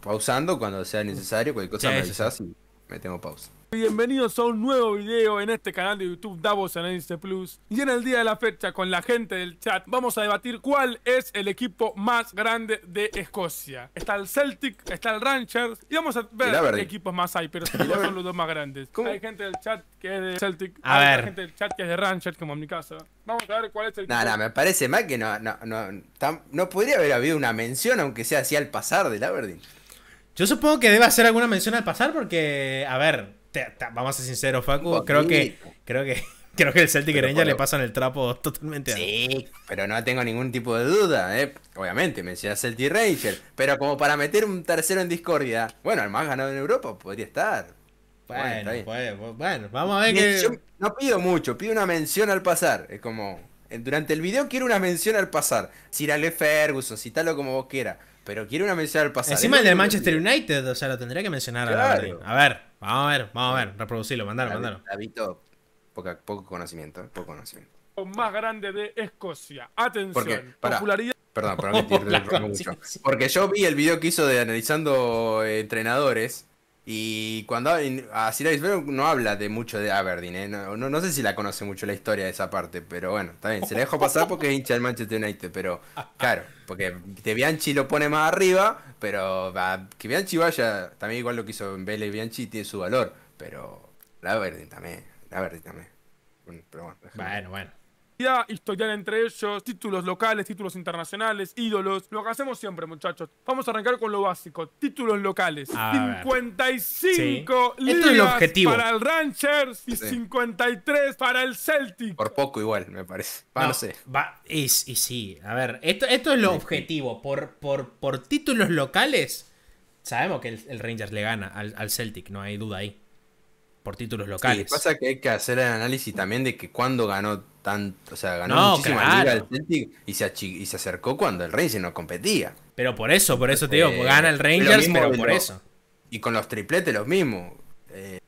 pausando cuando sea necesario, cualquier cosa me tengo y metemos pausa. Bienvenidos a un nuevo video en este canal de YouTube Davos Analysis Plus Y en el día de la fecha con la gente del chat vamos a debatir cuál es el equipo más grande de Escocia Está el Celtic, está el Ranchers… y vamos a ver qué equipos más hay Pero son los dos más grandes Hay gente del chat que es de Celtic, hay gente del chat que es de Ranchers, como en mi casa Vamos a ver cuál es el equipo No, me parece mal que no, no, no podría haber habido una mención aunque sea así al pasar del Aberdeen yo supongo que debe hacer alguna mención al pasar porque, a ver, vamos a ser sinceros, Facu, creo que, creo que creo que el Celtic Ranger le pasan el trapo totalmente. Sí, pero no tengo ningún tipo de duda, ¿eh? Obviamente, menciona Celtic Ranger, pero como para meter un tercero en discordia, bueno, el más ganado en Europa podría estar. Bueno, pues, vamos a ver que... no pido mucho, pido una mención al pasar. Es como, durante el video quiero una mención al pasar. Si Cirale Ferguson, si o como vos quieras. Pero quiero una mención al pasar. Encima el del Manchester United, o sea, lo tendría que mencionar a la A ver, Vamos a ver, vamos a ver, reproducirlo, mandalo, mandalo. Habito poco, poco conocimiento, poco conocimiento. Más grande de Escocia. Atención, Porque, popularidad. Perdón, Porque yo vi el video que hizo de analizando entrenadores y cuando así no habla de mucho de Aberdeen, ¿eh? no, no, sé si la conoce mucho la historia de esa parte, pero bueno, está bien, se la dejo pasar porque es hincha el Manchester United, pero claro, porque de Bianchi lo pone más arriba, pero que Bianchi vaya, también igual lo que hizo en y Bianchi tiene su valor, pero la Aberdeen también, la Aberdeen también. bueno, bueno historial entre ellos, títulos locales, títulos internacionales, ídolos. Lo que hacemos siempre, muchachos. Vamos a arrancar con lo básico: títulos locales. 55 libras para el Rangers y 53 para el Celtic. Por poco, igual, me parece. y, sí, a ver, esto, es lo objetivo. Por, títulos locales, sabemos que el, Rangers le gana al Celtic, no hay duda ahí por títulos locales. Sí, pasa que hay que hacer el análisis también de que cuando ganó tanto, o sea, ganó no, liga el Celtic y se, y se acercó cuando el Rangers no competía. Pero por eso, por eso te digo, gana el Rangers, pero por eso. Y con los tripletes los mismos. Eh,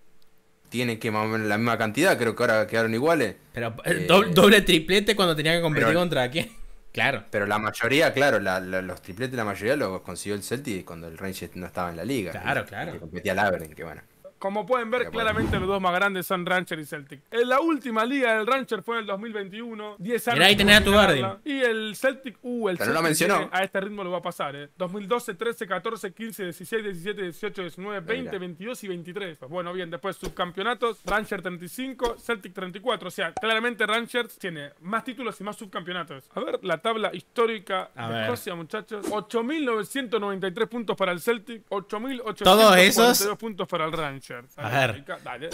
tienen que más o menos la misma cantidad, creo que ahora quedaron iguales. Pero eh, eh, doble, triplete cuando tenía que competir contra quién. Claro. Pero la mayoría, claro, los tripletes la mayoría los consiguió el Celtic cuando el Rangers no estaba en la liga. Claro, claro. Que competía el Aberdeen, que bueno. Como pueden ver, claramente los dos más grandes son Rancher y Celtic. En la última liga del Rancher fue en el 2021. 10 años. Mirá, ahí tenés a tu Bardi. Y el Celtic, uh, el Pero no lo mencionó. a este ritmo lo va a pasar, eh. 2012, 13, 14, 15, 16, 17, 18, 19, 20, 22 y 23. Pues bueno, bien, después subcampeonatos, Rancher 35, Celtic 34. O sea, claramente Rancher tiene más títulos y más subcampeonatos. A ver la tabla histórica a de Escocia, muchachos. 8.993 puntos para el Celtic, 8.892 puntos para el Rancher. A ver,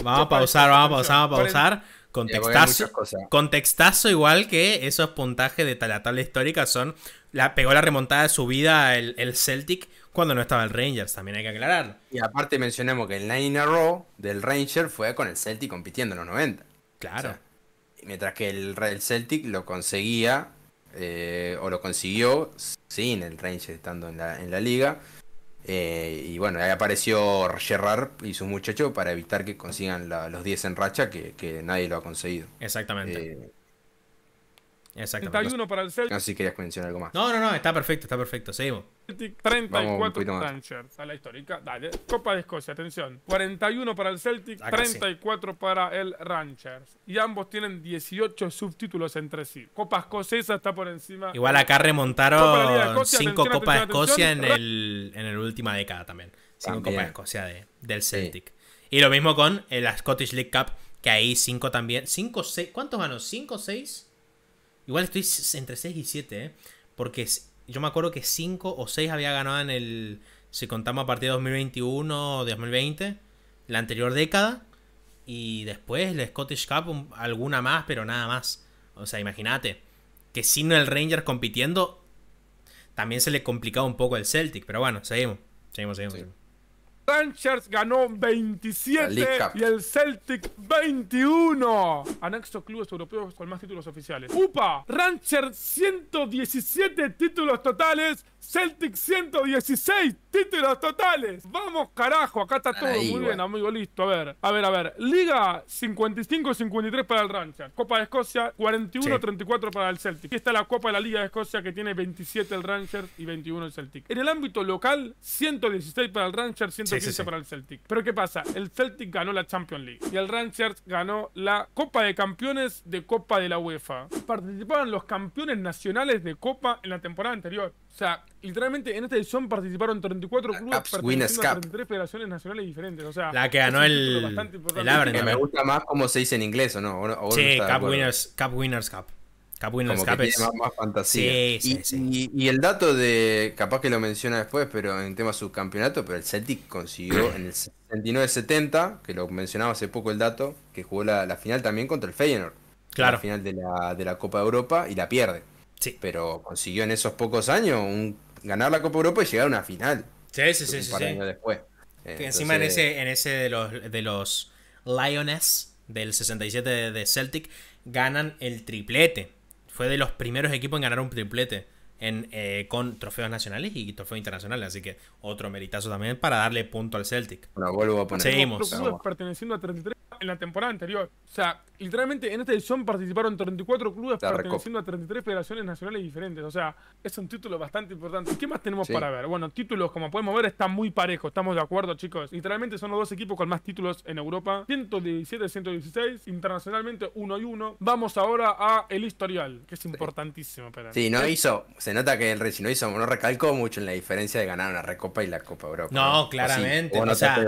vamos a pausar, vamos a pausar, vamos a pausar. Contextazo, contextazo igual que esos puntajes de la tabla histórica son... La, pegó la remontada de su vida el, Celtic cuando no estaba el Rangers, también hay que aclararlo. Y aparte mencionemos que el 9 a row del Ranger fue con el Celtic compitiendo en los 90. Claro. mientras que el, el, Celtic lo conseguía eh, o lo consiguió sin el Ranger estando en la, en la liga eh, y bueno, ahí apareció Gerrard y sus muchachos para evitar que consigan los 10 en racha que, nadie lo ha conseguido. Exactamente. Eh, Exactamente. 31 para el Celtic. Así que querías mencionar algo más. No, no, no, está perfecto, está perfecto. Seguimos. 34 Rangers, a la histórica. Dale. Copa de Escocia, atención. 41 para el Celtic, 34 para el Ranchers. Y ambos tienen 18 subtítulos entre sí. Copa Escocesa está por encima. Igual acá remontaron 5 Copas de Escocia en, el, en la última década también. 5 Copas de Escocia del Celtic. Y lo mismo con eh, la Scottish League Cup, que ahí 5 también. Cinco, seis, ¿Cuántos ganó? ¿5 o 6? Igual estoy entre 6 y 7, ¿eh? Porque yo me acuerdo que 5 o 6 había ganado en el. Si contamos a partir de 2021 o 2020, la anterior década. Y después la Scottish Cup, alguna más, pero nada más. O sea, imagínate. Que sin el Rangers compitiendo, también se le complicaba un poco el Celtic. Pero bueno, seguimos. Seguimos, seguimos. Ranchers ganó 27 y el Celtic 21. Anexo clubes europeos con más títulos oficiales. ¡Upa! Ranchers 117 títulos totales Celtic 116 títulos totales. Vamos, carajo, acá está todo. Muy bien, amigo, listo. A ver, a ver, a ver. Liga 55-53 para el Rancher. Copa de Escocia 41-34 para el Celtic. Aquí está la Copa de la Liga de Escocia que tiene 27 el Rancher y 21 el Celtic. En el ámbito local, 116 para el Rancher, 115 para el Celtic. Pero ¿qué pasa? El Celtic ganó la Champions League y el Rancher ganó la Copa de Campeones de Copa de la UEFA. Participaron los campeones nacionales de Copa en la temporada anterior. O sea, literalmente en esta edición participaron 34 ah, clubes participando a 33 federaciones nacionales diferentes. O sea, la que ganó el, el que Me gusta más cómo se dice en inglés, ¿o no? sí, Cup Winners, Cup Winners Cup. Winners Cup es... más, fantasía. Sí, sí, y, Y, el dato de, capaz que lo menciona después, pero en tema subcampeonato, pero el Celtic consiguió en el 69-70, que lo mencionaba hace poco el dato, que jugó la, la final también contra el Feyenoord. Claro. La final de la, de la Copa de Europa y la pierde. Sí. Pero consiguió en esos pocos años un ganar la Copa Europa y llegar a una final. Sí, sí, sí. sí, después. encima en ese, en ese de los, de los Lions del 67 de, Celtic ganan el triplete. Fue de los primeros equipos en ganar un triplete. En, eh, con trofeos nacionales y trofeos internacionales. Así que otro meritazo también para darle punto al Celtic. Bueno, vuelvo a poner. Seguimos. perteneciendo a 33 en la temporada anterior. O sea, literalmente en esta edición participaron 34 clubes la perteneciendo a 33 federaciones nacionales diferentes. O sea, es un título bastante importante. ¿Qué más tenemos para ver? Bueno, títulos, como podemos ver, están muy parejos. Estamos de acuerdo, chicos. Literalmente son los dos equipos con más títulos en Europa. 117, 116. Internacionalmente, uno y uno Vamos ahora a el historial, que es importantísimo. Para sí, no hizo. Se nota que el Rey, no hizo, no recalcó mucho en la diferencia de ganar una Recopa y la Copa Europa. No, claramente. O, sea,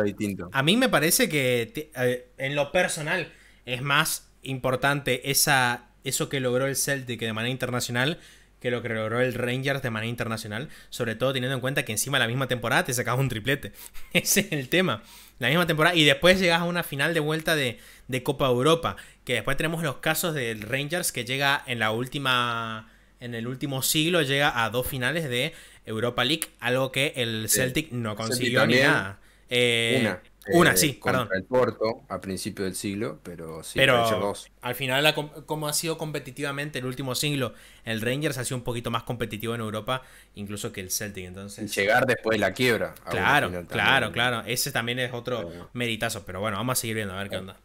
A mí me parece que, eh, en lo personal es más importante esa, eso que logró el Celtic de manera internacional que lo que logró el Rangers de manera internacional, sobre todo teniendo en cuenta que encima la misma temporada te sacas un triplete. Ese es el tema. La misma temporada y después llegas a una final de vuelta de, Copa Europa, que después tenemos los casos del Rangers que llega en la última en el último siglo llega a dos finales de Europa League, algo que el Celtic no consiguió ni nada. Eh, una, eh, sí, contra el Porto a principio del siglo, pero sí, pero dos. al final, la, como ha sido competitivamente el último siglo, el Rangers ha sido un poquito más competitivo en Europa, incluso que el Celtic, entonces... llegar después de la quiebra. Claro, claro, claro, ese también es otro meritazo, pero bueno, vamos a seguir viendo a ver qué onda.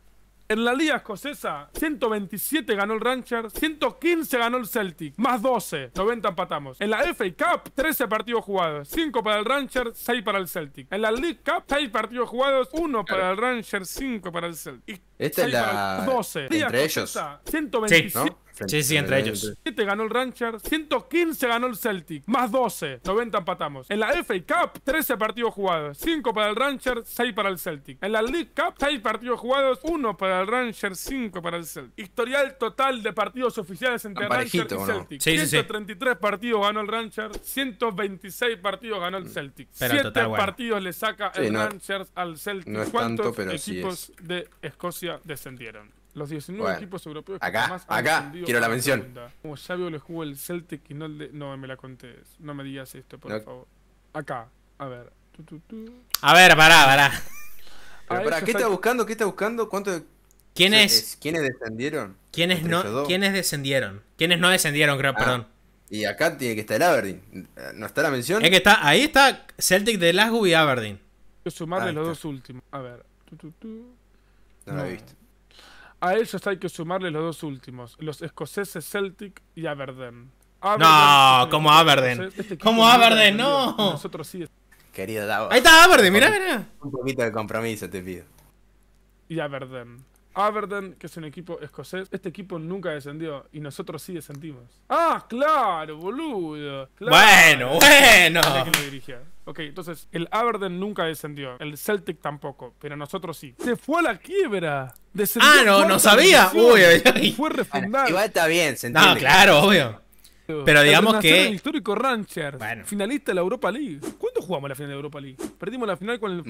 En la liga escocesa, 127 ganó el Rancher, 115 ganó el Celtic, más 12, 90 empatamos. En la FA Cup, 13 partidos jugados, 5 para el Rancher, 6 para el Celtic. En la League Cup, 6 partidos jugados, 1 para el Rancher, 5 para el Celtic. Esta es la... 12. Entre ellos. 127... ¿no? Sí, sí, entre eh, ellos. 7 ganó el Rancher, 115 ganó el Celtic, más 12, 90 empatamos. En la FA Cup, 13 partidos jugados, 5 para el Rancher, 6 para el Celtic. En la League Cup, 6 partidos jugados, 1 para el Rancher, 5 para el Celtic. Historial total de partidos oficiales entre Rancher y Celtic. 133 partidos ganó el Rancher, 126 partidos ganó el mm. Celtic. 7 partidos le saca el Rancher al Celtic. No es ¿Cuántos tanto, pero equipos de Escocia descendieron? Los 19 equipos europeos que acá, acá, quiero la mención. Como ya veo, le jugó el Celtic y no No, me la conté. No me digas esto, por favor. Acá, a ver. A ver, pará, pará. Pero ¿qué está buscando? ¿Qué está buscando? ¿Cuánto? ¿Quiénes, descendieron? ¿Quiénes no, descendieron? ¿Quiénes no descendieron, creo, ah, perdón? Y acá tiene que estar el Aberdeen. ¿No está la mención? Es que está, ahí está Celtic de Glasgow y Aberdeen. Sumarle los dos últimos. A ver. no. lo he visto. A ellos hay que sumarle los dos últimos, los escoceses Celtic y Aberdeen. Aberdeen no, como este Aberdeen. Este como Aberdeen, no. Nosotros sí. Querido Davos. Ahí está Aberdeen, mirá, mirá. Un poquito de compromiso te pido. Y Aberdeen. Aberdeen, que es un equipo escocés. Este equipo nunca descendió y nosotros sí descendimos. ¡Ah, claro, boludo! Bueno, bueno. Ok, entonces el Aberdeen nunca descendió, el Celtic tampoco, pero nosotros sí. Se fue a la quiebra. Descendió ah, no, no sabía. Uy, uy, Fue refundado. igual está bien, se No, claro, obvio. Pero digamos que. El histórico Rancher. Finalista de la Europa League. ¿Cuándo jugamos la final de Europa League? Perdimos la final con el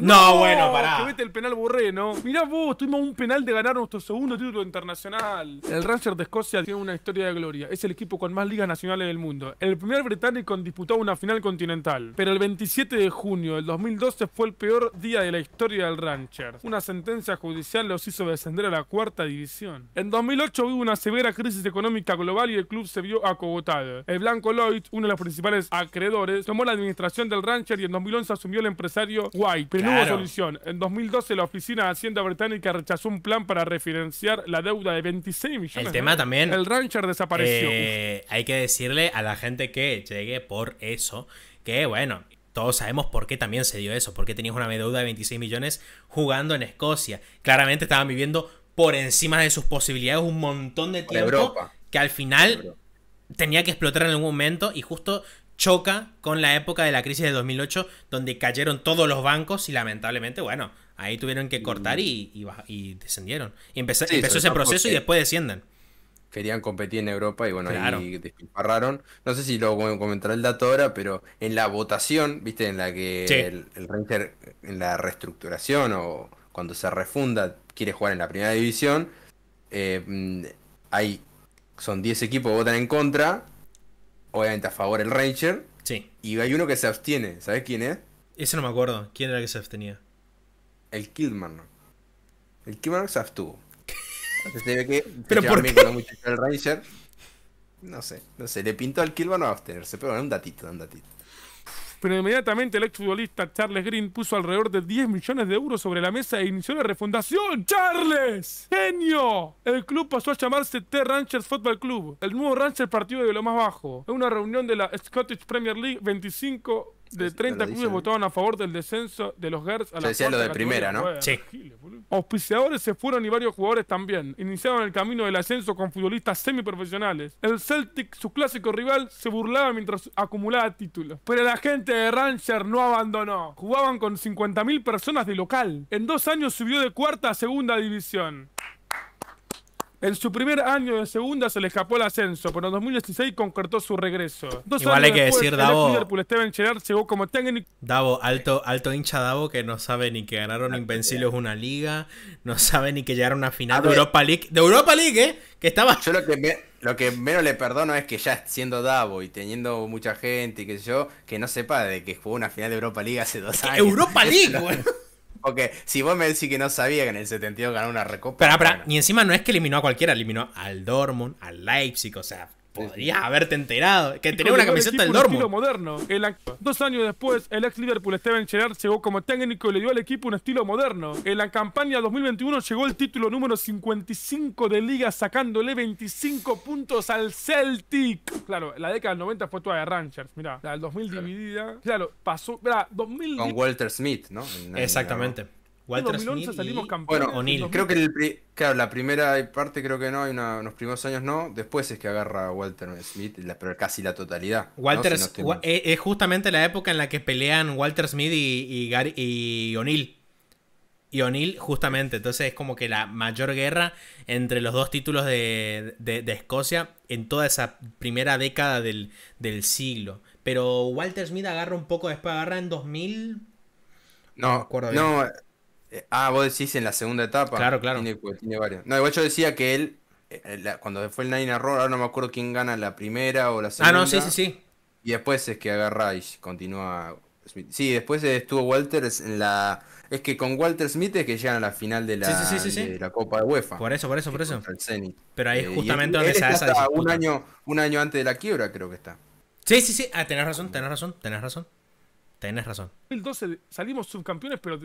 No, bueno, pará. Que vete el penal Burreno. ¿no? Mirá vos, tuvimos un penal de ganar nuestro segundo título internacional. El Rancher de Escocia tiene una historia de gloria. Es el equipo con más ligas nacionales del mundo. El primer británico en disputar una final continental. Pero el 27 de junio del 2012 fue el peor día de la historia del Rancher. Una sentencia judicial los hizo descender a la cuarta división. En 2008 hubo una severa crisis económica global y el club se vio acogotada. El Blanco Lloyd, uno de los principales acreedores, tomó la administración del rancher y en 2011 asumió el empresario White, pero no hubo solución. En 2012 la Oficina de Hacienda Británica rechazó un plan para refinanciar la deuda de 26 millones. El tema también... El rancher desapareció. Eh, hay que decirle a la gente que llegue por eso, que bueno, todos sabemos por qué también se dio eso, Porque qué tenías una deuda de 26 millones jugando en Escocia. Claramente estaban viviendo por encima de sus posibilidades un montón de tiempo que al final tenía que explotar en algún momento y justo choca con la época de la crisis de 2008 donde cayeron todos los bancos y lamentablemente, bueno, ahí tuvieron que cortar y, descendieron. Y empezó, ese proceso y después descienden. Querían competir en Europa y bueno, ahí No sé si lo comentar el dato ahora, pero en la votación, viste, en la que el, el en la reestructuración o cuando se refunda, quiere jugar en la primera división, eh, mm, hay son 10 equipos que votan en contra, obviamente a favor el Ranger. Sí. Y hay uno que se abstiene, ¿sabes quién es? Ese no me acuerdo, ¿quién era el que se abstenía? El Killman. El Killman se abstuvo. pero por qué? Ranger. No sé, no sé, le pintó al Killman a abstenerse, pero un datito, un datito pero inmediatamente el exfutbolista Charles Green puso alrededor de 10 millones de euros sobre la mesa e inició la refundación. ¡Charles! ¡Genio! El club pasó a llamarse T ranchers Football Club, el nuevo Ranchers partido de lo más bajo. En una reunión de la Scottish Premier League 25 de 30 clubes votaban a favor del descenso de los Gers a la decía lo de primera, ¿no? Sí. Auspiciadores se fueron y varios jugadores también. Iniciaron el camino del ascenso con futbolistas semiprofesionales. El Celtic, su clásico rival, se burlaba mientras acumulaba títulos. Pero la gente de Rancher no abandonó. Jugaban con 50.000 personas de local. En dos años subió de cuarta a segunda división. En su primer año de segunda se le escapó el ascenso, pero en 2016 concretó su regreso. Igual hay que decir, Davo. como Davo, alto, alto hincha Davo que no sabe ni que ganaron ah, Invencibles una liga, no sabe ni que llegaron a una final de Europa League. De Europa League, ¿eh? Que estaba. Yo lo que, lo que menos le perdono es que ya siendo Davo y teniendo mucha gente y qué sé yo, que no sepa de que jugó una final de Europa League hace dos años. ¡Europa League, porque si vos me decís que no sabía que en el 72 ganó una recopa. Pero, pero, Y encima no es que eliminó a cualquiera, eliminó al Dortmund, al Leipzig, o sea, Podrías haberte enterado. Que tenía una camiseta del Dortmund. moderno. dos años después, el ex Liverpool Steven Gerrard llegó como técnico y le dio al equipo un estilo moderno. En la campaña 2021 llegó el título número 55 de liga sacándole 25 puntos al Celtic. Claro, la década del 90 fue toda de Rangers, Mira La del 2000 dividida. Claro, pasó, Con Walter Smith, ¿no? Exactamente. Walter Smith y... O'Neill. creo que la primera parte creo que no, hay una, unos primeros años no, después es que agarra Walter Smith, pero casi la totalidad. Walter eh, es justamente la época en la que pelean Walter Smith y, y O'Neill. Y O'Neill, justamente, entonces es como que la mayor guerra entre los dos títulos de, de, Escocia en toda esa primera década del, siglo. Pero Walter Smith agarra un poco después, agarra en 2000... No, acuerdo no eh, ah, vos decís en la segunda etapa. Claro, claro. Tiene, pues, varios. No, igual yo decía que él, eh, eh, cuando fue el Nine Error, ahora no me acuerdo quién gana la primera o la segunda. Ah, no, sí, sí, sí. Y después es que agarra y continúa Smith. Sí, después estuvo Walter en la. Es que con Walter Smith es que llegan a la final de la, Copa de UEFA. Por eso, por eso, por eso. Pero ahí es justamente donde se hace un año, un año antes de la quiebra, creo que está. Sí, sí, sí. Ah, tenés razón, tenés razón, tenés razón. Tenés razón. El 12 salimos subcampeones, pero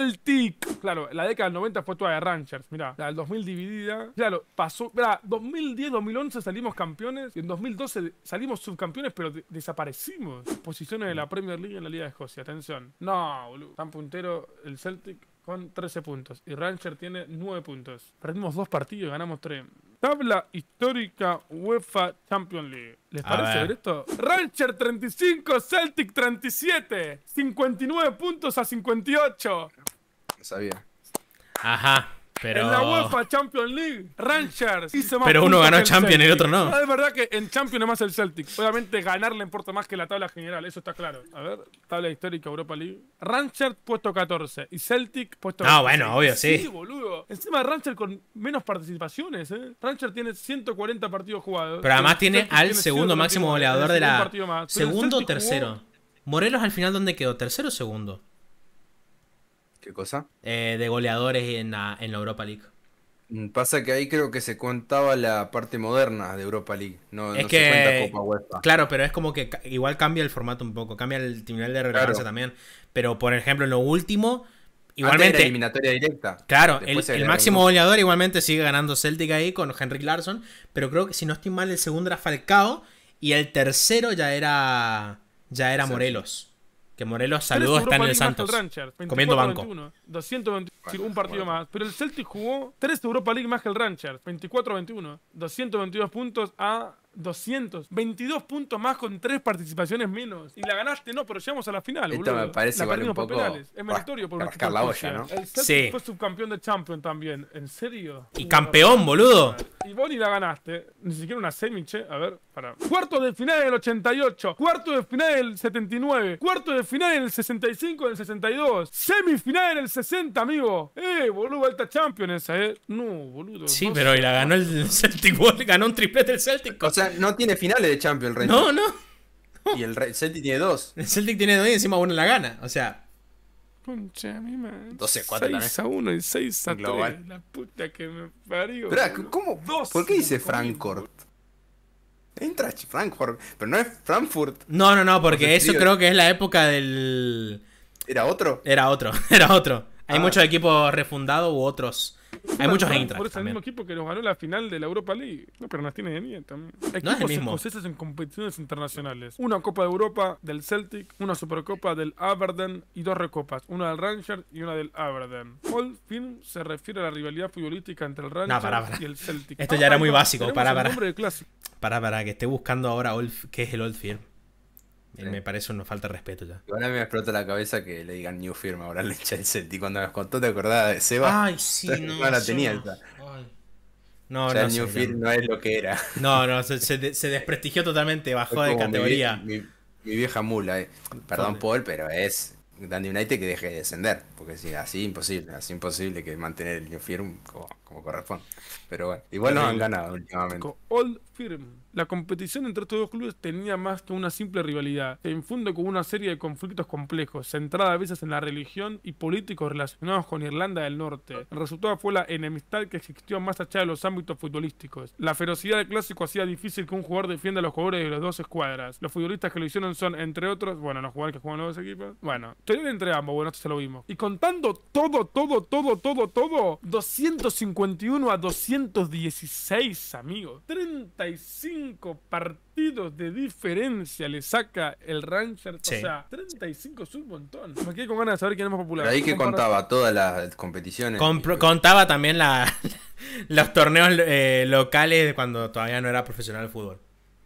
Celtic. Claro, la década del 90 fue toda de Ranchers, mirá. La del 2000 dividida. Claro, pasó. Mirá, 2010-2011 salimos campeones y en 2012 salimos subcampeones, pero desaparecimos. Posiciones de la Premier League en la Liga de Escocia. Atención. No, boludo. Tan puntero el Celtic con 13 puntos. Y Rancher tiene 9 puntos. Perdimos dos partidos, y ganamos 3. Tabla histórica UEFA Champions League. ¿Les parece ver. ver. esto? Rancher 35, Celtic 37. 59 puntos a 58 sabía. Ajá. Pero... En la UEFA Champions League, Ranchers. Pero uno ganó Champions y el otro no. no ah, es verdad que en Champions más el Celtic. Obviamente ganar le importa más que la tabla general, eso está claro. A ver, tabla histórica Europa League. Ranchers puesto 14 y Celtic puesto No, bueno, obvio, sí. Sí, Encima con menos participaciones, ¿eh? tiene 140 partidos jugados. Pero además tiene al segundo máximo goleador de la... Segundo o tercero. Morelos al final, ¿dónde quedó? ¿Tercero o segundo? ¿Qué cosa? Eh, de goleadores en la, Europa League. Mm, pasa que ahí creo que se contaba la parte moderna de Europa League, no, es que, Claro, pero es como que igual cambia el formato un poco, cambia el nivel de relevancia también. Pero por ejemplo, en lo último, igualmente. eliminatoria directa. Claro, el, máximo goleador igualmente sigue ganando Celtic ahí con Henry Larson, Pero creo que si no estoy mal, el segundo era Falcao y el tercero ya era. ya era Morelos. Que Morelos saludó en el Santos. comiendo banco. 221, un partido más. Pero el Celtic jugó 3 Europa League más que el Ranchers. 24-21. 222 puntos a 222 puntos más con 3 participaciones menos. Y la ganaste, no, pero llegamos a la final, me parece un poco... Es meritorio por rascar la El sí. fue subcampeón de Champions también. ¿En serio? Y campeón, boludo. Y vos ni la ganaste. Ni siquiera una semi, A ver, para. Cuarto de final del 88. Cuarto de final del 79. Cuarto de final en el 65 del 62. Semifinal en el 60, amigo. Eh, boludo, alta Champions eh. No, boludo. Sí, pero y la ganó el Celtic Ganó un triplete el Celtic no tiene finales de Champions el No, no. Y el, el Celtic tiene dos. El Celtic tiene dos y encima uno la gana. O sea. Concha, mi madre. 12 a 4 6 también. a 1 y 6 a Global. La puta que me parió. Ah, ¿cómo? Dos, ¿Por qué dice Frankfurt? Entra Frankfurt, pero no es Frankfurt. No, no, no, porque eso creo que es la época del. ¿Era otro? Era otro, era otro. Hay ah. muchos equipos refundados u otros hay muchos Eintracht. Por ese mismo equipo que nos ganó la final de la Europa League. No, pero no tiene también. Equipos no es el en competiciones internacionales. Una Copa de Europa del Celtic, una Supercopa del Aberdeen y dos recopas. Una del Rangers y una del Aberdeen. Old film se refiere a la rivalidad futbolística entre el Rangers y el Celtic. Esto ya era ah, muy básico. Para, para. Para, que esté buscando ahora old, qué es el Old Firm. Eh? Me parece una falta de respeto ya. Y ahora me explota la cabeza que le digan New Firm ahora le echa el Y Cuando nos contó, ¿te acordabas de Seba? Ay, sí, no. No la tenía el No, o sea, New Firm no es lo que era. No, no, se, desprestigió totalmente, bajó de categoría. Mi, vieja mula, eh. perdón Paul, pero es Dandy United que deje de descender. Porque si, así imposible, así imposible que mantener el New Firm como, corresponde. Pero bueno, igual nos han ganado últimamente. La competición entre estos dos clubes tenía más que una simple rivalidad. Se infunde con una serie de conflictos complejos, centrada a veces en la religión y políticos relacionados con Irlanda del Norte. El resultado fue la enemistad que existió más allá de los ámbitos futbolísticos. La ferocidad del clásico hacía difícil que un jugador defienda a los jugadores de las dos escuadras. Los futbolistas que lo hicieron son, entre otros, bueno, los jugadores que juegan los dos equipos. Bueno, tenían entre ambos, bueno, esto se lo vimos. Y contando todo, todo, todo, todo, todo, 251 a 216, amigos. 30 partidos de diferencia le saca el Ranger. O sea, 35 es un montón. Me quedé con ganas de saber quién es más popular. ahí que contaba todas las competiciones. contaba también los torneos eh, locales cuando todavía no era profesional el fútbol.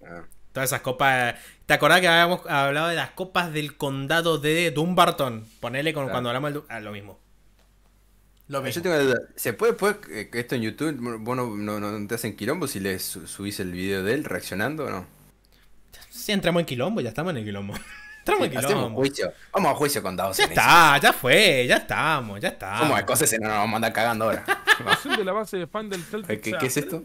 Ah. Todas esas copas. ¿Te acordás que habíamos hablado de las copas del condado de Dumbarton? Ponele cuando hablamos de, ah, lo mismo. Yo tengo una duda. ¿Se puede pues esto en YouTube? ¿Vos no, no, te hacen quilombo si le subís el video de él reaccionando o no? Si entramos en quilombo, ya estamos en el quilombo. estamos sí, juicio. Vamos a juicio con Davos. Ya está, ya fue, ya estamos, ya está. Somos cosas, no nos vamos a mandar cagando ahora. Comparación de la base de fan del Celtic. ¿Qué, es esto?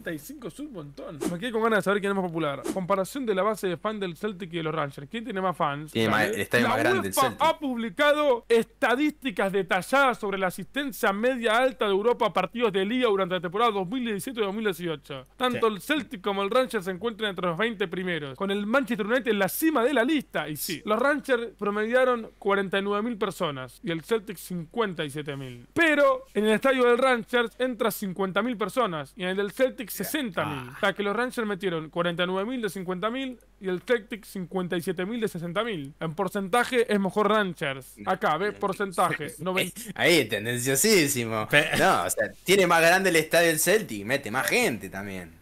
montón. Me quedé con ganas de saber quién es más popular. Comparación de la base de fan del Celtic y de los Rangers. ¿Quién tiene más fans? más grande el Celtic. ha publicado estadísticas detalladas sobre la asistencia media alta de Europa a partidos de liga durante la temporada 2017 y 2018. Tanto el Celtic como el Rangers se encuentran entre los 20 primeros, con el Manchester United en la cima de la lista. Y sí, los Ranchers promediaron 49.000 personas y el Celtic 57.000. Pero en el estadio del Ranchers entra 50.000 personas y en el del Celtic 60.000. O sea que los ranchers metieron 49.000 de 50.000 y el Celtic 57.000 de 60.000. En porcentaje es mejor Ranchers. Acá, ve porcentaje. Ahí, tendenciosísimo. No, o sea, tiene más grande el estadio del Celtic, mete más gente también.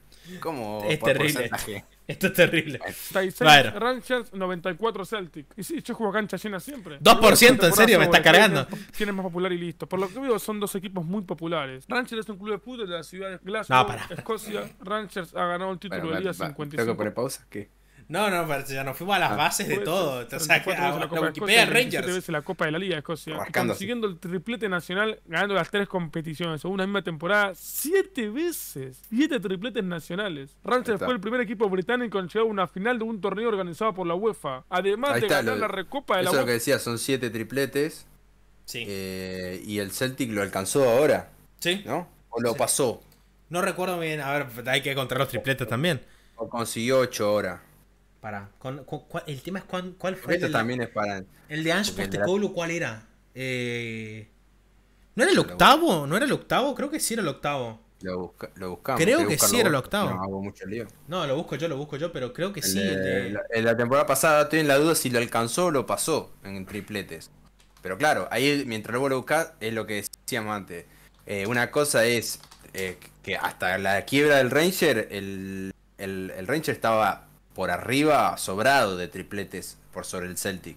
¿Cómo? Es terrible. Esto es terrible. 96 94 Celtic. Y si yo juego cancha llena siempre. 2%, en serio, me está cargando. tiene más popular y listo? Por lo que veo, son dos equipos muy populares. Ranchers es un club de fútbol de la ciudad de Glasgow, Escocia. Ranchers ha ganado el título de del día 55. ¿Tengo que poner pausa? ¿Qué? No, no, pero ya nos fuimos a las ah, bases de todo. O sea, a, la, veces la Copa de la Liga de Escocia. Consiguiendo el triplete nacional, ganando las tres competiciones en una misma temporada. Siete veces. Siete tripletes nacionales. Rangers fue el primer equipo británico en llegar a una final de un torneo organizado por la UEFA. Además de ganar la Recopa de la UEFA. Eso lo e que decía, son siete tripletes. Sí. Eh, y el Celtic lo alcanzó ahora. Sí. ¿No? O lo pasó. No recuerdo bien, a ver, hay que contar los tripletes también. O consiguió ocho ahora el tema es cuál fue. el, también es para. El de Ange ¿cuál era? Eh, ¿No era el octavo? ¿No era el octavo? Creo que sí era el octavo. Lo, buscamos. Creo que sí era el octavo. No lo busco yo, lo busco yo, pero creo que sí. en la temporada pasada estoy en la duda si lo alcanzó o lo pasó en tripletes. Pero claro, ahí mientras vuelvo a buscar es lo que decíamos antes. Eh, una cosa es eh, que hasta la quiebra del Ranger, el Ranger estaba por arriba, sobrado de tripletes por sobre el Celtic.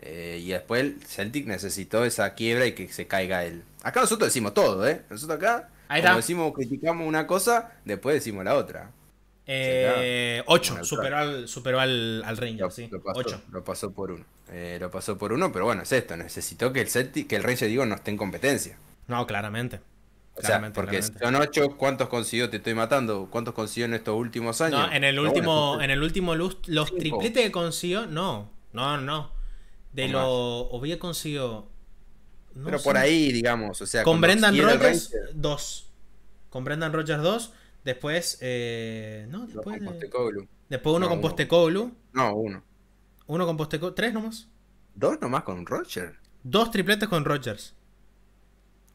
Eh, y después el Celtic necesitó esa quiebra y que se caiga él. Acá nosotros decimos todo, ¿eh? Nosotros acá, decimos, criticamos una cosa, después decimos la otra. Eh, superó al, al, Ranger, lo, sí. pasó, lo pasó por uno. Eh, lo pasó por uno, pero bueno, es esto. Necesitó que el Celtic, que el Ranger, digo, no esté en competencia. No, claramente porque son ¿cuántos consiguió? Te estoy matando. ¿Cuántos consiguió en estos últimos años? No, en el último, en el último los tripletes que consiguió, no, no, no. De lo obvio consiguió. Pero por ahí, digamos. O sea, con Brendan Rogers dos. Con Brendan Rogers dos. Después, eh, no, después. Después uno con Postecoglu No, uno. Uno con Postecoglu. ¿Tres nomás? Dos nomás con Rogers, Dos tripletes con Rogers.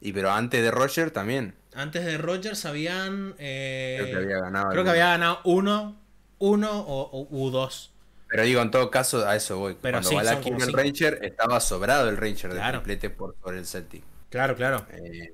Y pero antes de Roger también. Antes de Rogers sabían eh, creo que había ganado. uno, uno o, u dos. Pero digo, en todo caso, a eso voy. Pero Cuando la va el Ranger, estaba sobrado el Ranger de complete por, por el Celtic. Claro, claro. Eh,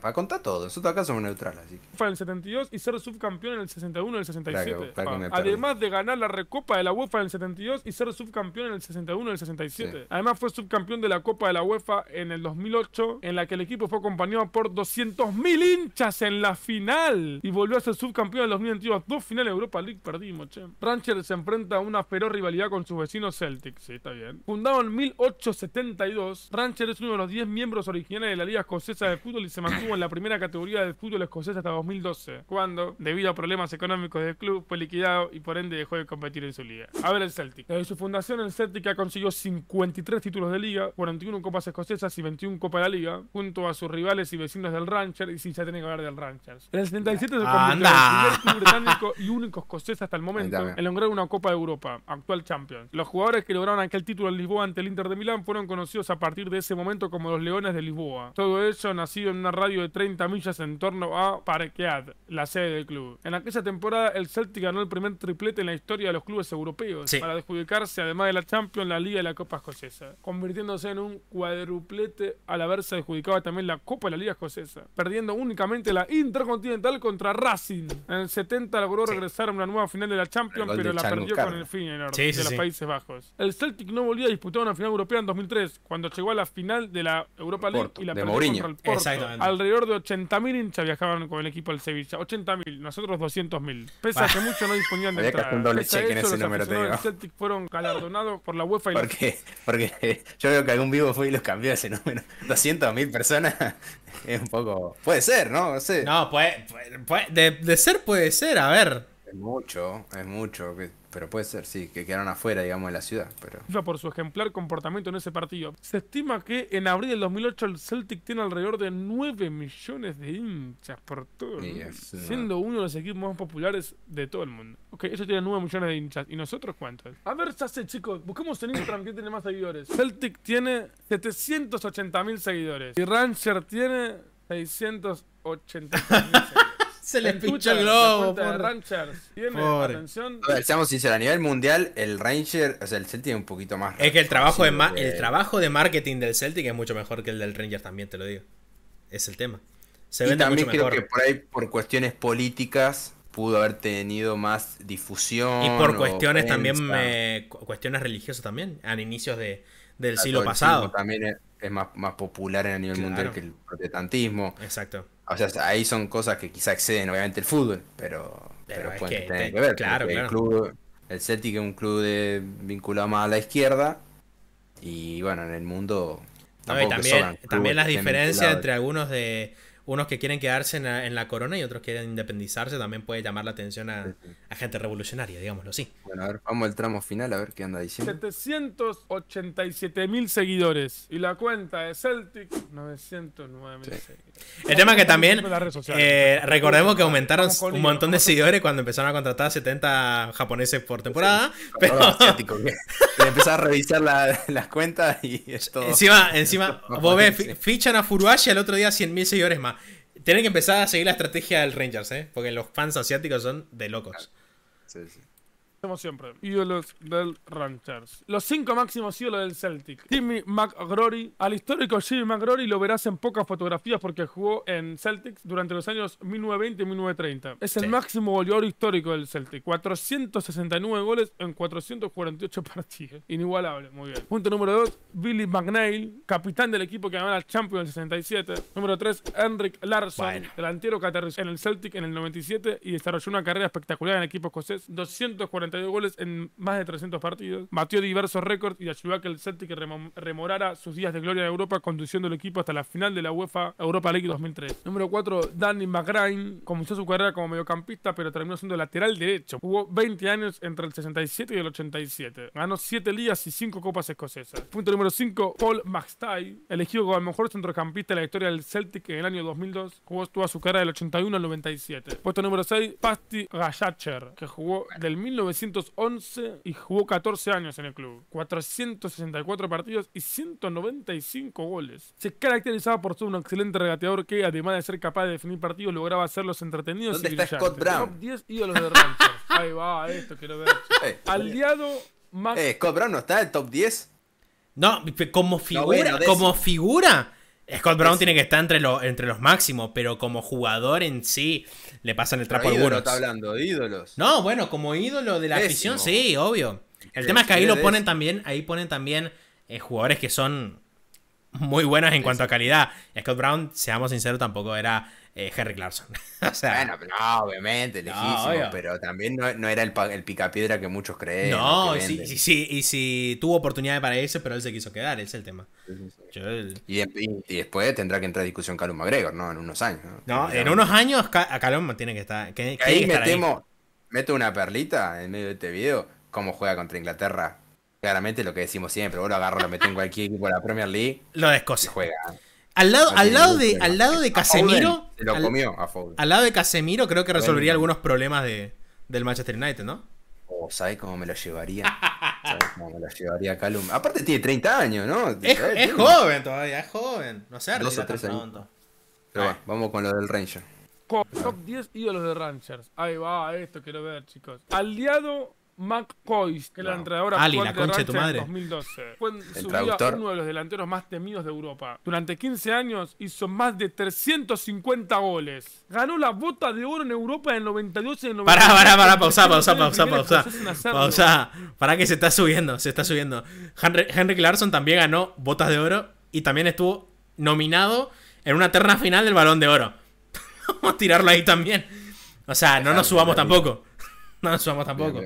para contar todo. Nosotros acá somos neutrales. Fue en el 72 y ser subcampeón en el 61 y el 67. Ah, además de ganar la Recopa de la UEFA en el 72 y ser subcampeón en el 61 y el 67. Además fue subcampeón de la Copa de la UEFA en el 2008, en la que el equipo fue acompañado por 200.000 hinchas en la final. Y volvió a ser subcampeón en el 2022. Dos finales de Europa League perdimos, che. Rancher se enfrenta a una feroz rivalidad con sus vecinos Celtic. Sí, está bien. Fundado en 1872, Rancher es uno de los 10 miembros originales de la Liga Escocesa de Fútbol y se estuvo en la primera categoría del fútbol escocés hasta 2012, cuando, debido a problemas económicos del club, fue liquidado y por ende dejó de competir en su liga. A ver el Celtic. Desde su fundación, el Celtic ha conseguido 53 títulos de liga, 41 copas escocesas y 21 copas de la liga, junto a sus rivales y vecinos del Rancher, y si ya tiene que hablar del Ranchers. En el 77 se convirtió en el primer club británico y único escocés hasta el momento en lograr una Copa de Europa, actual Champions. Los jugadores que lograron aquel título en Lisboa ante el Inter de Milán fueron conocidos a partir de ese momento como los Leones de Lisboa. Todo eso nacido en una radio de 30 millas en torno a Parquead, la sede del club. En aquella temporada, el Celtic ganó el primer triplete en la historia de los clubes europeos para adjudicarse, además de la Champions, la Liga y la Copa Escocesa, convirtiéndose en un cuadruplete al haberse adjudicado también la Copa de la Liga Escocesa, perdiendo únicamente la Intercontinental contra Racing. En el 70 logró regresar a una nueva final de la Champions, pero la perdió con el fin de los Países Bajos. El Celtic no volvía a disputar una final europea en 2003, cuando llegó a la final de la Europa League y la perdió contra el Porto alrededor de 80.000 hinchas viajaban con el equipo del Sevilla. 80.000, nosotros 200.000. Pese a que muchos no disponían de Había entrada. un doble Pese en ese número, te digo. Celtic fueron galardonados por la UEFA. Y ¿Por qué? Porque yo veo que algún vivo fue y los cambió ese número. 200.000 personas es un poco... Puede ser, ¿no? No, no puede, puede, de, ser puede ser, a ver. Es mucho, es mucho pero puede ser, sí, que quedaron afuera, digamos, de la ciudad. Pero... Por su ejemplar comportamiento en ese partido. Se estima que en abril del 2008 el Celtic tiene alrededor de 9 millones de hinchas por todo siendo uno de los equipos más populares de todo el mundo. Ok, eso tiene 9 millones de hinchas. ¿Y nosotros cuántos? A ver, ya chicos, busquemos en Instagram quién tiene más seguidores. Celtic tiene 780 mil seguidores y Rancher tiene 680 mil seguidores. Se le pincha el globo. Por... Rangers atención. A seamos sinceros, a nivel mundial, el Ranger, o sea, el Celtic es un poquito más. Es que el trabajo, de ma el trabajo de marketing del Celtic es mucho mejor que el del Ranger también, te lo digo. Es el tema. Se y también creo que por ahí, por cuestiones políticas, pudo haber tenido más difusión. Y por cuestiones también, cuestiones religiosas también, a inicios de, del siglo pasado. También es, más, popular en el nivel mundial que el protestantismo. Exacto. O sea, ahí son cosas que quizá exceden obviamente el fútbol, pero, pero, pueden tener que ver. Claro, claro. El, club, el Celtic es un club vinculado más a la izquierda y bueno, en el mundo... también, también las este diferencias entre algunos de unos que quieren quedarse en la, corona y otros quieren independizarse, también puede llamar la atención a, gente revolucionaria, digámoslo así. Bueno, a ver, vamos al tramo final, a ver qué anda diciendo. 787 mil seguidores y la cuenta de Celtic 909 seguidores. El tema que también, eh, recordemos que aumentaron un montón de seguidores cuando empezaron a contratar 70 japoneses por temporada, pero... empezaron a revisar las cuentas y esto Encima, encima vos ves, fichan a Furuashi el otro día 100 mil seguidores más. Tienen que empezar a seguir la estrategia del Rangers, ¿eh? Porque los fans asiáticos son de locos. Sí, sí. Como siempre, ídolos del Ranchers. Los cinco máximos ídolos del Celtic. Jimmy McGrory. Al histórico Jimmy McGrory lo verás en pocas fotografías porque jugó en Celtics durante los años 1920 y 1930. Es el máximo goleador histórico del Celtic. 469 goles en 448 partidos. Inigualable, muy bien. Punto número 2, Billy McNeil, capitán del equipo que ganó la Champions en el 67. Número 3, Henrik Larsson, delantero que aterrizó en el Celtic en el 97 y desarrolló una carrera espectacular en el equipo escocés. 240 de goles en más de 300 partidos. Batió diversos récords y ayudó a que el Celtic remorara sus días de gloria de Europa conduciendo el equipo hasta la final de la UEFA Europa League 2003. Número 4, Danny McGrain. Comenzó su carrera como mediocampista, pero terminó siendo lateral derecho. Jugó 20 años entre el 67 y el 87. Ganó 7 ligas y 5 copas escocesas. Punto número 5, Paul McStay. Elegido como el mejor centrocampista de la historia del Celtic en el año 2002. Jugó toda su carrera del 81 al 97. Puesto número 6, Pasti Gajacher, que jugó del 1900 y jugó 14 años en el club. 464 partidos y 195 goles. Se caracterizaba por ser un excelente regateador que, además de ser capaz de definir partidos, lograba hacerlos entretenidos ¿Dónde está Scott Brown? Top 10 ídolos de Rangers. Ahí va, esto quiero ver. Eh, eh. Aliado más... Eh, ¿Scott Brown no está en el top 10? No, como figura, como figura Scott Brown tiene que estar entre, entre los máximos, pero como jugador en sí le pasan el trapo a algunos. está hablando de ídolos. No, bueno, como ídolo de la afición, sí, obvio. El tema es que ahí lo ponen también, ahí ponen también eh, jugadores que son muy buenos en cuanto a calidad. Scott Brown, seamos sinceros, tampoco era Harry eh, Clarkson. bueno, pero obviamente, lejísimo, pero también no, era el, el, picapiedra que muchos creen. No, sí, sí, y si tuvo oportunidad para eso, pero él se quiso quedar, ese es el tema. Y, después tendrá que entrar a discusión Calum McGregor, ¿no? En unos años. No, en unos años a Calum tiene que estar. ahí meto una perlita en medio de este video, cómo juega contra Inglaterra claramente lo que decimos siempre, vos lo agarro, lo meto en cualquier equipo de la Premier League. Lo de juega. Al lado, al lado, de, al lado de Casemiro. Se lo comió a Foden. Al lado de Casemiro, creo que resolvería algunos problemas de, del Manchester United, ¿no? Oh, ¿Sabes cómo me lo llevaría? ¿Sabes cómo me lo llevaría Calum? Aparte tiene 30 años, ¿no? Es, joven todavía, es joven. No sé, Dos o tres Pronto. Pero va, vamos con lo del Ranger. Top 10 ídolos de Rangers. Ahí va, esto quiero ver, chicos. Aliado McCoy, el entrenador de tu madre. 2012. Fue uno de los delanteros más temidos de Europa. Durante 15 años hizo más de 350 goles. Ganó la bota de oro en Europa en 92 y en 93. Pará, pará, pará, pausa, pausa, pausa, pausa. Pausa, pará que se está subiendo, se está subiendo. Henry, Henry también ganó botas de oro y también estuvo nominado en una terna final del Balón de Oro. Vamos a tirarlo ahí también. O sea, no nos subamos tampoco. No nos subamos tampoco.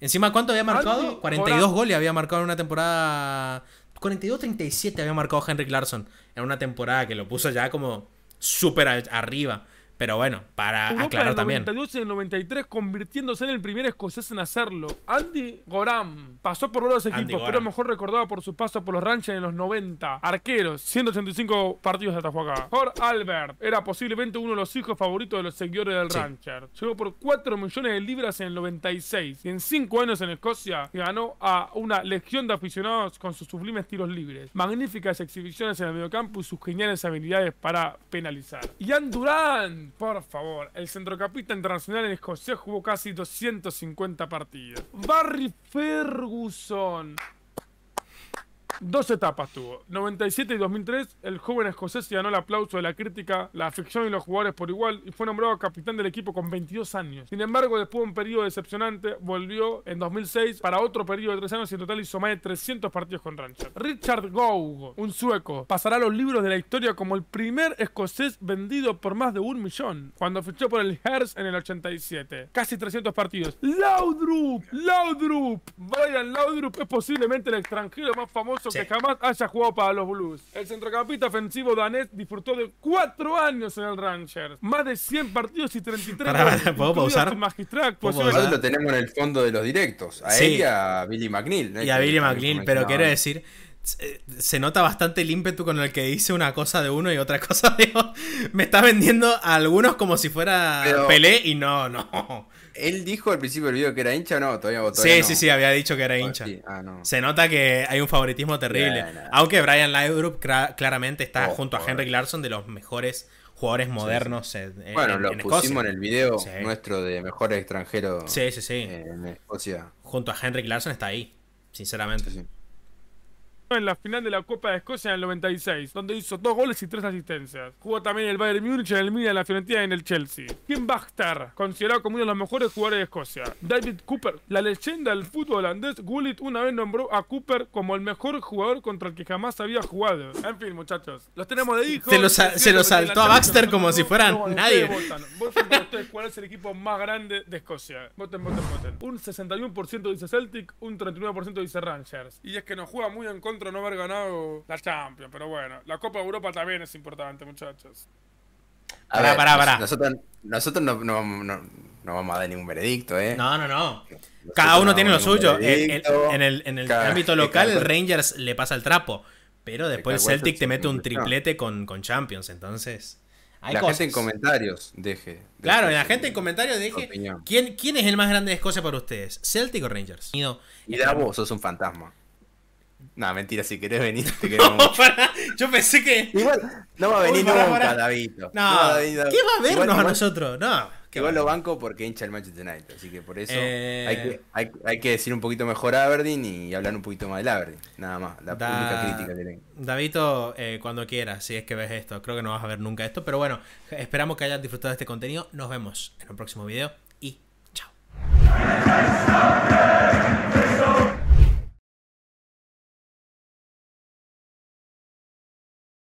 Encima, ¿cuánto había marcado? 42 goles había marcado en una temporada. 42-37 había marcado Henrik Larsson en una temporada que lo puso ya como súper arriba. Pero bueno, para aclarar también. 92 y el 93 convirtiéndose en el primer escocés en hacerlo. Andy Goram pasó por varios equipos, pero mejor recordado por su paso por los Ranchers en los 90. Arqueros, 185 partidos de acá. Jorge Albert era posiblemente uno de los hijos favoritos de los seguidores del Rancher. Llegó por 4 millones de libras en el 96 y en 5 años en Escocia ganó a una legión de aficionados con sus sublimes tiros libres, magníficas exhibiciones en el mediocampo y sus geniales habilidades para penalizar. Ian Durant por favor. El centrocampista internacional en Escocia jugó casi 250 partidos. Barry Ferguson. Dos etapas tuvo. 97 y 2003, el joven escocés ganó el aplauso de la crítica, la afición y los jugadores por igual y fue nombrado capitán del equipo con 22 años. Sin embargo, después de un periodo decepcionante, volvió en 2006 para otro periodo de 3 años y en total hizo más de 300 partidos con Rancher. Richard Gougo, un sueco, pasará a los libros de la historia como el primer escocés vendido por más de un millón cuando fichó por el Hearts en el 87. Casi 300 partidos. Laudrup, Laudrup, Brian Laudrup es posiblemente el extranjero más famoso que jamás haya jugado para los Blues. El centrocampista ofensivo danet disfrutó de 4 años en el Rangers. Más de 100 partidos y 33 partidos. ¿Puedo pausar? lo tenemos en el fondo de los directos. A él y a Billy McNeil. Y a Billy McNeil, pero quiero decir se nota bastante el ímpetu con el que dice una cosa de uno y otra cosa de otro. Me está vendiendo a algunos como si fuera Pelé y no, no. Él dijo al principio del video que era hincha o no, todavía, votó. sí, sí, sí, había dicho que era pues hincha. Ah, se nota que hay un favoritismo terrible. Aunque Brian group claramente está junto a Henry Larsson de los mejores jugadores modernos Bueno, lo pusimos en el video nuestro de mejores extranjeros sí, sí, sí. en Escocia. Junto a Henry Larsson está ahí, sinceramente en la final de la Copa de Escocia en el 96, donde hizo dos goles y tres asistencias. Jugó también en el Bayern Múnich, en el Milan, en la Fiorentina y en el Chelsea. Kim Baxter, considerado como uno de los mejores jugadores de Escocia. David Cooper, la leyenda del fútbol holandés, Gullit una vez nombró a Cooper como el mejor jugador contra el que jamás había jugado. En fin, muchachos, los tenemos de hijos. Se los, saltó a Baxter como si fueran nadie. cuál es el equipo más grande de Escocia. Voten, voten, voten. Un 61% dice Celtic, un 39% dice Rangers. Y es que nos juega muy en contra no haber ganado la Champions. Pero bueno, la Copa Europa también es importante, muchachos. Nosotros, no, vamos a dar ningún veredicto, ¿eh? No, no, no. cada uno tiene lo suyo. En, el, ámbito este local, el Rangers le pasa el trapo. Pero este después el Celtic te mete un triplete con, con Champions, entonces. Hay la gente en comentarios deje. claro, en la gente en comentarios deje. ¿quién, ¿quién, es el más grande de Escocia para ustedes? ¿Celtic o Rangers? Y, la voz sos un fantasma. No, mentira, si querés venir, te queremos. yo pensé que. Igual, no va a venir nunca, Davito. No, ¿qué va a vernos a nosotros? No. Que igual lo banco porque hincha el Manchester United, así que por eso eh. hay, que, decir un poquito mejor a Aberdeen y hablar un poquito más del Aberdeen. Nada más, la crítica que tengo. Davito, eh, cuando quieras, si es que ves esto. Creo que no vas a ver nunca esto, pero bueno, esperamos que hayas disfrutado de este contenido. Nos vemos en el próximo video y chao.